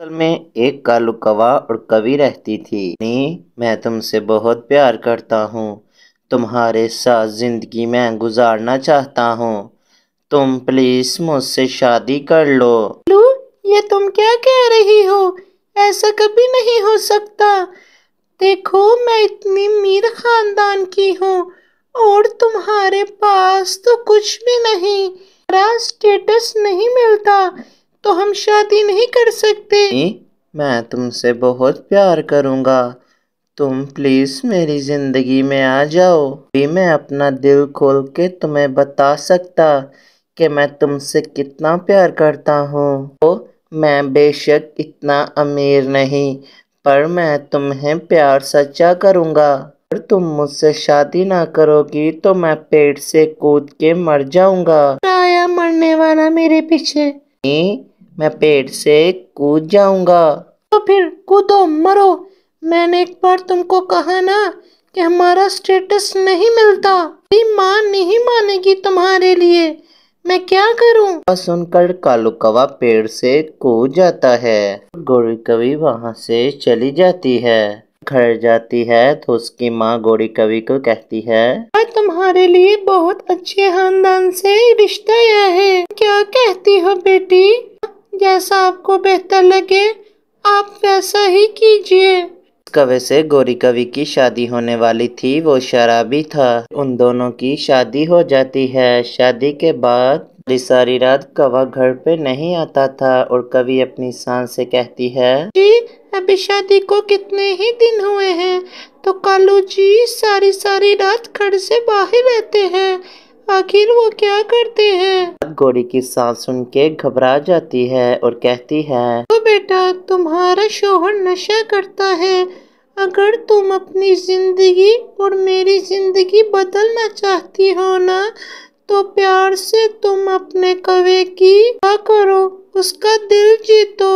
असल में एक कवा और कवि रहती थी नी मैं तुमसे बहुत प्यार करता हूँ तुम्हारे साथ ज़िंदगी में गुजारना चाहता हूँ तुम प्लीज़ मुझसे शादी कर लो लू ये तुम क्या कह रही हो ऐसा कभी नहीं हो सकता देखो मैं इतनी मीर खानदान की हूँ और तुम्हारे पास तो कुछ भी नहीं स्टेटस नहीं मिलता तो हम शादी नहीं कर सकते मैं तुमसे बहुत प्यार करूँगा तुम प्लीज़ मेरी ज़िंदगी में आ जाओ भी मैं अपना दिल खोल के तुम्हें बता सकता कि मैं तुमसे कितना प्यार करता हूँ तो मैं बेशक इतना अमीर नहीं पर मैं तुम्हें प्यार सच्चा करूँगा अगर तुम मुझसे शादी ना करोगी तो मैं पेट से कूद के मर जाऊंगा आया मरने वाला मेरे पीछे नहीं मैं पेड़ से कूद जाऊंगा तो फिर कूदो मरो मैंने एक बार तुमको कहा ना कि हमारा स्टेटस नहीं मिलता माँ नहीं मानेगी तुम्हारे लिए मैं क्या करूं? सुनकर कालू कवा पेड़ से कूद जाता है गोरी कवि वहाँ से चली जाती है घर जाती है तो उसकी माँ गोरी कवि को कहती है तुम्हारे लिए बहुत अच्छे खानदान से रिश्ता आया है क्या कहती हो बेटी जैसा आपको बेहतर लगे आप वैसा ही कीजिए कवे से गोरी कवि की शादी होने वाली थी वो शराबी था उन दोनों की शादी हो जाती है शादी के बाद सारी रात कवा घर पे नहीं आता था और कवि अपनी सांस से कहती है जी अभी शादी को कितने ही दिन हुए हैं तो कालू जी सारी सारी रात घर से बाहर रहते हैं आखिर वो क्या करते हैं गोरी की सांस सुन के घबरा जाती है और कहती है तो बेटा तुम्हारा शोहर नशा करता है अगर तुम अपनी जिंदगी और मेरी जिंदगी बदलना चाहती हो ना तो प्यार से तुम अपने कवे की करो उसका दिल जीतो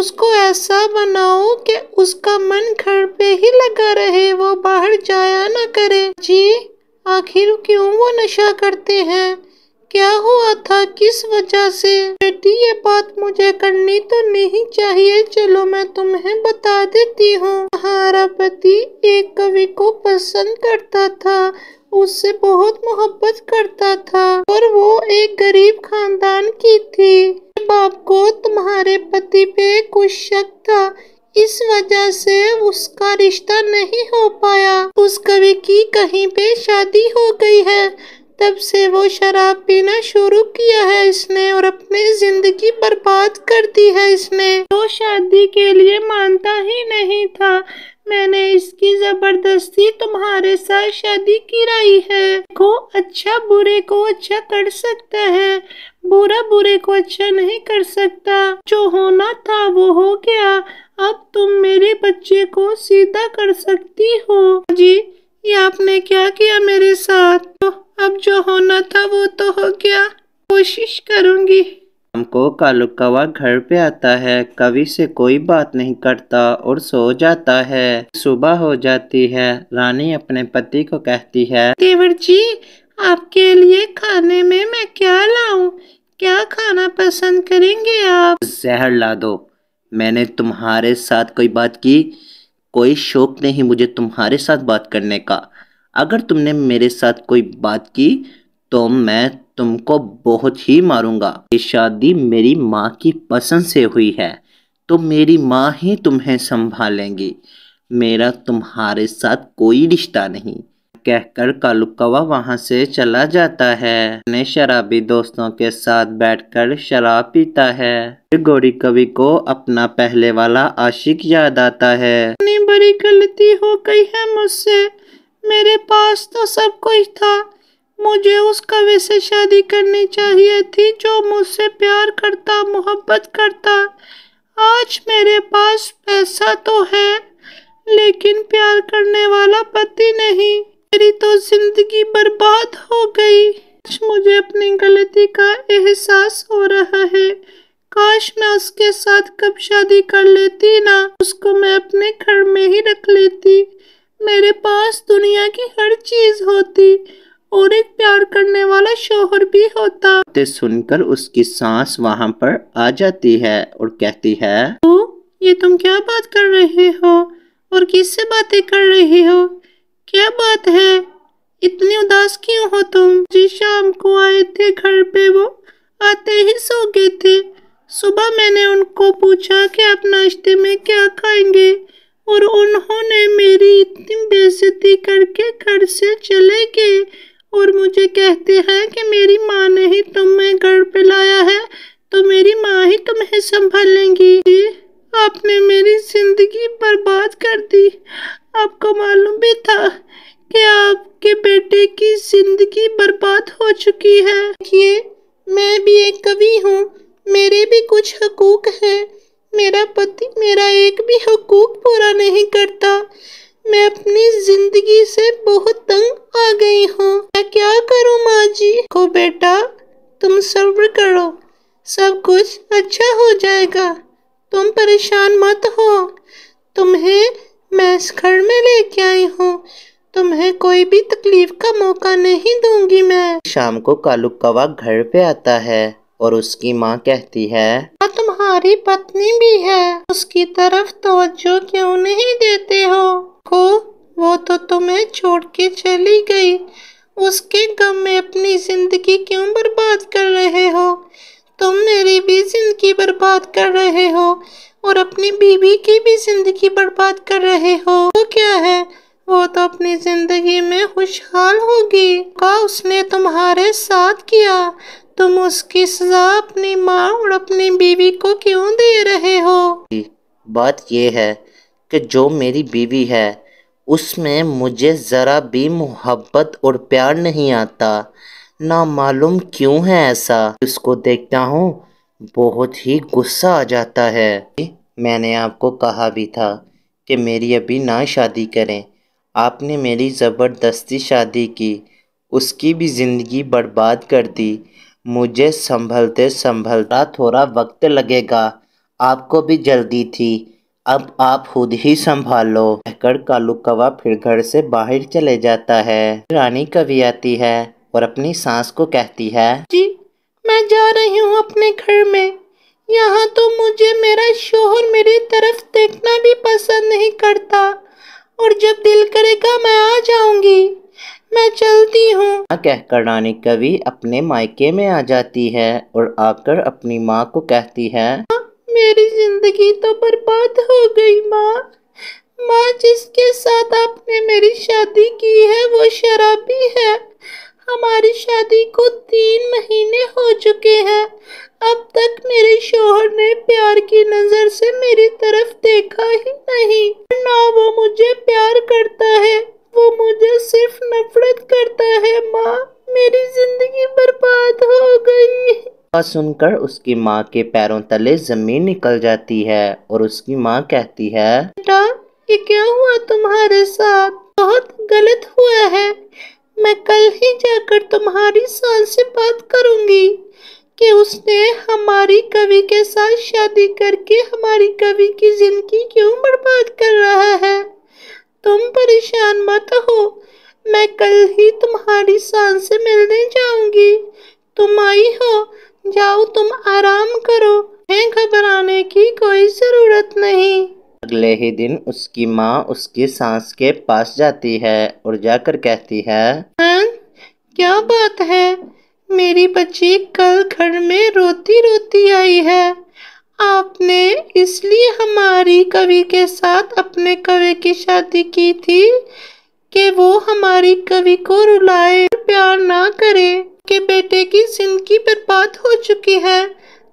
उसको ऐसा बनाओ कि उसका मन घर पे ही लगा रहे वो बाहर जाया ना करे जी आखिर क्यों वो नशा करते हैं क्या हुआ था किस वजह से बेटी ये बात मुझे करनी तो नहीं चाहिए चलो मैं तुम्हें बता देती हूँ हमारा पति एक कवि को पसंद करता था उससे बहुत मोहब्बत करता था और वो एक गरीब खानदान की थी बाप को तुम्हारे पति पे कुछ शक था इस वजह से उसका रिश्ता नहीं हो पाया उस कवि की कहीं पे शादी हो गई है तब से वो शराब पीना शुरू किया है इसने और अपनी जिंदगी बर्बाद कर दी है इसने वो शादी के लिए मानता ही नहीं था मैंने इसकी जबरदस्ती तुम्हारे साथ शादी कराई है को अच्छा बुरे को अच्छा कर सकता है बुरा बुरे को अच्छा नहीं कर सकता जो होना था वो हो गया अब तुम मेरे बच्चे को सीधा कर सकती हो जी ये आपने क्या किया मेरे साथ तो अब जो होना था वो तो हो गया कोशिश करूंगी शाम को कालू कवा घर पे आता है कवि से कोई बात नहीं करता और सो जाता है सुबह हो जाती है रानी अपने पति को कहती है देवर जी आपके लिए खाने में मैं क्या लाऊं? क्या खाना पसंद करेंगे आप जहर ला दो मैंने तुम्हारे साथ कोई बात की कोई शौक नहीं मुझे तुम्हारे साथ बात करने का अगर तुमने मेरे साथ कोई बात की तो मैं तुमको बहुत ही मारूंगा ये शादी मेरी माँ की पसंद से हुई है तो मेरी माँ ही तुम्हें संभालेंगी मेरा तुम्हारे साथ कोई रिश्ता नहीं कहकर कालुकवा वहाँ से चला जाता है अपने शराबी दोस्तों के साथ बैठकर शराब पीता है फिर गौरी कवि को अपना पहले वाला आशिक याद आता है इतनी बड़ी गलती हो गई है मुझसे मेरे पास तो सब कुछ था मुझे उस कवि से शादी करनी चाहिए थी जो मुझसे प्यार करता मोहब्बत करता आज मेरे पास पैसा तो है लेकिन प्यार करने वाला पति नहीं मेरी तो जिंदगी बर्बाद हो गई मुझे अपनी गलती का एहसास हो रहा है काश मैं उसके साथ कब शादी कर लेती ना उसको मैं अपने घर में ही रख लेती मेरे पास दुनिया की हर चीज़ होती और एक प्यार करने वाला शोहर भी होता ते सुनकर उसकी सांस वहां पर आ जाती है और कहती है तो ये तुम क्या बात कर रहे हो और किससे बातें कर रहे हो क्या बात है इतनी उदास क्यों हो तुम जिस शाम को आए थे घर पे वो आते ही सो गए थे सुबह मैंने उनको पूछा कि आप नाश्ते में क्या खाएंगे और उन्होंने मेरी इतनी बेइज्जती करके घर से चले गए और मुझे कहते हैं कि मेरी माँ ने ही तुम्हें घर पे लाया है तो मेरी माँ ही तुम्हें संभाल लेंगी आपने मेरी जिंदगी बर्बाद कर दी आपको मालूम भी था कि आपके बेटे की जिंदगी बर्बाद हो चुकी है ये मैं भी एक कवि हूँ मेरे भी कुछ हकूक हैं मेरा पति मेरा एक भी हकूक पूरा नहीं करता मैं अपनी जिंदगी से बहुत तंग आ गई हूँ मैं क्या करूँ माँ जी को बेटा तुम सब्र करो सब कुछ अच्छा हो जाएगा तुम परेशान मत हो तुम्हें मैं इस घर में लेके आई हूँ तुम्हें कोई भी तकलीफ का मौका नहीं दूंगी मैं शाम को कालू कवा घर पे आता है और उसकी माँ कहती है तुम्हारी पत्नी भी है उसकी तरफ तवज्जो क्यों नहीं देते हो को वो तो तुम्हें छोड़ के चली गई उसके गम में अपनी ज़िंदगी क्यों बर्बाद कर रहे हो तुम मेरी भी ज़िंदगी बर्बाद कर रहे हो और अपनी बीवी की भी ज़िंदगी बर्बाद कर रहे हो वो क्या है वो तो अपनी ज़िंदगी में खुशहाल होगी का उसने तुम्हारे साथ किया तुम उसकी सजा अपनी माँ और अपनी बीवी को क्यों दे रहे हो बात यह है कि जो मेरी बीवी है उसमें मुझे ज़रा भी मोहब्बत और प्यार नहीं आता ना मालूम क्यों है ऐसा उसको देखता हूँ बहुत ही गुस्सा आ जाता है मैंने आपको कहा भी था कि मेरी अभी ना शादी करें आपने मेरी ज़बरदस्ती शादी की उसकी भी ज़िंदगी बर्बाद कर दी मुझे संभलते संभलता थोड़ा वक्त लगेगा आपको भी जल्दी थी अब आप खुद ही संभालो कहकर कालू कवा फिर घर से बाहर चले जाता है रानी कवि आती है और अपनी सांस को कहती है जी मैं जा रही हूँ अपने घर में यहाँ तो मुझे मेरा शोहर मेरी तरफ देखना भी पसंद नहीं करता और जब दिल करेगा मैं आ जाऊंगी मैं चलती हूँ कहकर रानी कवि अपने मायके में आ जाती है और आकर अपनी माँ को कहती है मेरी जिंदगी तो बर्बाद हो गई माँ माँ जिसके साथ आपने मेरी शादी की है वो शराबी है हमारी शादी को तीन महीने हो चुके हैं अब तक मेरे शोहर ने प्यार की नज़र से मेरी तरफ देखा ही नहीं ना वो मुझे प्यार करता है वो मुझे सिर्फ नफरत करता है माँ मेरी जिंदगी बर्बाद हो गई और सुनकर उसकी माँ के पैरों तले जमीन निकल जाती है और उसकी माँ कहती है बेटा ये क्या हुआ तुम्हारे साथ बहुत गलत हुआ है मैं कल ही जाकर तुम्हारी सास से बात करूंगी कि उसने हमारी कवि के साथ शादी करके हमारी कवि की जिंदगी क्यों बर्बाद कर रहा है तुम परेशान मत हो मैं कल ही तुम्हारी शान से मिलने जाऊंगी तुम आई हो जाओ तुम आराम करो मैं घबराने की कोई ज़रूरत नहीं अगले ही दिन उसकी माँ उसकी सांस के पास जाती है और जाकर कहती है हाँ क्या बात है मेरी बच्ची कल घर में रोती रोती आई है आपने इसलिए हमारी कवि के साथ अपने कवि की शादी की थी कि वो हमारी कवि को रुलाए प्यार ना करे कि बेटे की जिंदगी बर्बाद हो चुकी है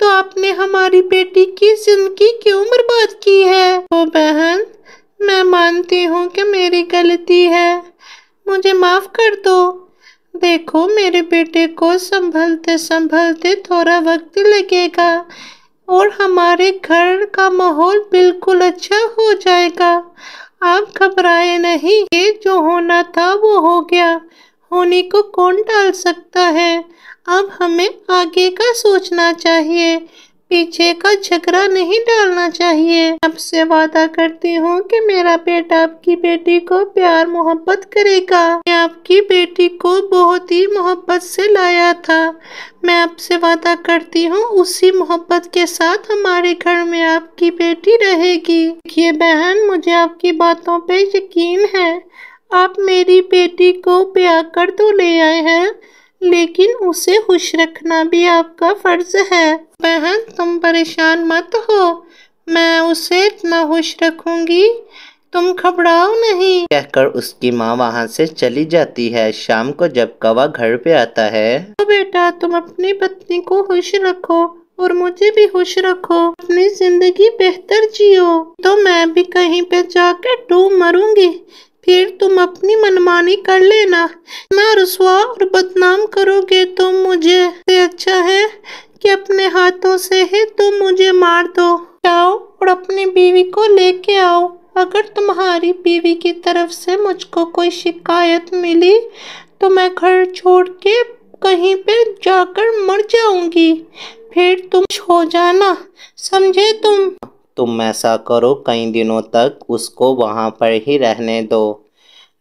तो आपने हमारी बेटी की जिंदगी क्यों बर्बाद की है ओ बहन मैं मानती हूँ कि मेरी गलती है मुझे माफ़ कर दो देखो मेरे बेटे को संभलते संभलते थोड़ा वक्त लगेगा और हमारे घर का माहौल बिल्कुल अच्छा हो जाएगा आप घबराए नहीं ये जो होना था वो हो गया होने को कौन डाल सकता है अब हमें आगे का सोचना चाहिए पीछे का झगड़ा नहीं डालना चाहिए आपसे वादा करती हूँ कि मेरा बेटा आपकी बेटी को प्यार मोहब्बत करेगा मैं आपकी बेटी को बहुत ही मोहब्बत से लाया था मैं आपसे वादा करती हूँ उसी मोहब्बत के साथ हमारे घर में आपकी बेटी रहेगी ये बहन मुझे आपकी बातों पे यकीन है आप मेरी बेटी को ब्याह कर तो ले आए हैं लेकिन उसे खुश रखना भी आपका फ़र्ज़ है बहन तुम परेशान मत हो मैं उसे इतना खुश रखूंगी तुम घबराओ नहीं कहकर उसकी माँ वहाँ से चली जाती है शाम को जब कवा घर पे आता है तो बेटा तुम अपनी पत्नी को खुश रखो और मुझे भी खुश रखो अपनी जिंदगी बेहतर जियो तो मैं भी कहीं पे जाके डूब मरूंगी फिर तुम अपनी मनमानी कर लेना मैं रसुआ और बदनाम करोगे तुम तो मुझे अच्छा है कि अपने हाथों से है तो मुझे मार दो जाओ और अपनी बीवी को लेके आओ अगर तुम्हारी बीवी की तरफ से मुझको कोई शिकायत मिली तो मैं घर छोड़ के कहीं पे जाकर मर जाऊंगी फिर तुम हो जाना समझे तुम तुम ऐसा करो कई दिनों तक उसको वहाँ पर ही रहने दो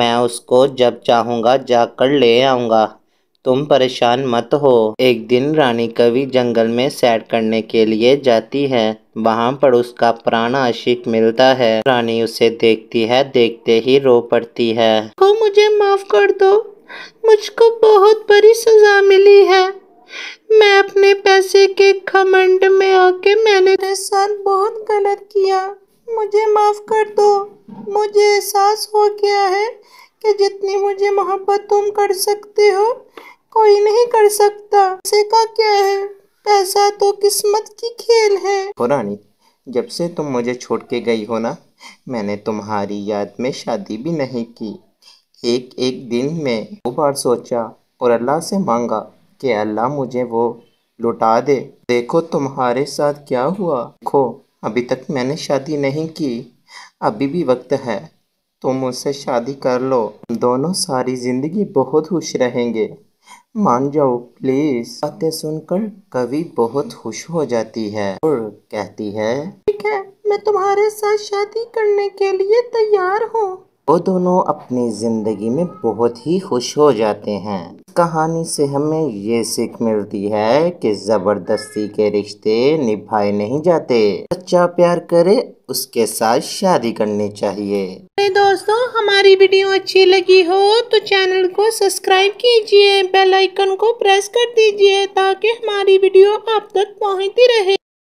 मैं उसको जब चाहूँगा जाकर ले आऊँगा तुम परेशान मत हो एक दिन रानी कवि जंगल में सैर करने के लिए जाती है वहाँ पर उसका पुराना आशिक मिलता है रानी उसे देखती है देखते ही रो पड़ती है को मुझे माफ कर दो मुझको बहुत बड़ी सजा मिली है मैं अपने पैसे के खमंड में आके मैंने साल बहुत गलत किया मुझे माफ़ कर दो मुझे एहसास हो गया है कि जितनी मुझे मोहब्बत तुम कर सकते हो कोई नहीं कर सकता पैसे का क्या है पैसा तो किस्मत की खेल है पुरानी जब से तुम मुझे छोड़ के गई हो ना मैंने तुम्हारी याद में शादी भी नहीं की एक एक दिन में दो बार सोचा और अल्लाह से मांगा कि अल्लाह मुझे वो लुटा दे देखो तुम्हारे साथ क्या हुआ देखो अभी तक मैंने शादी नहीं की अभी भी वक्त है तुम मुझसे शादी कर लो दोनों सारी ज़िंदगी बहुत खुश रहेंगे मान जाओ प्लीज बातें सुनकर कवि बहुत खुश हो जाती है और कहती है ठीक है मैं तुम्हारे साथ शादी करने के लिए तैयार हूँ वो दोनों अपनी जिंदगी में बहुत ही खुश हो जाते हैं कहानी से हमें ये सीख मिलती है कि ज़बरदस्ती के रिश्ते निभाए नहीं जाते सच्चा प्यार करे उसके साथ शादी करनी चाहिए अरे दोस्तों हमारी वीडियो अच्छी लगी हो तो चैनल को सब्सक्राइब कीजिए बेल आइकन को प्रेस कर दीजिए ताकि हमारी वीडियो आप तक पहुंचती रहे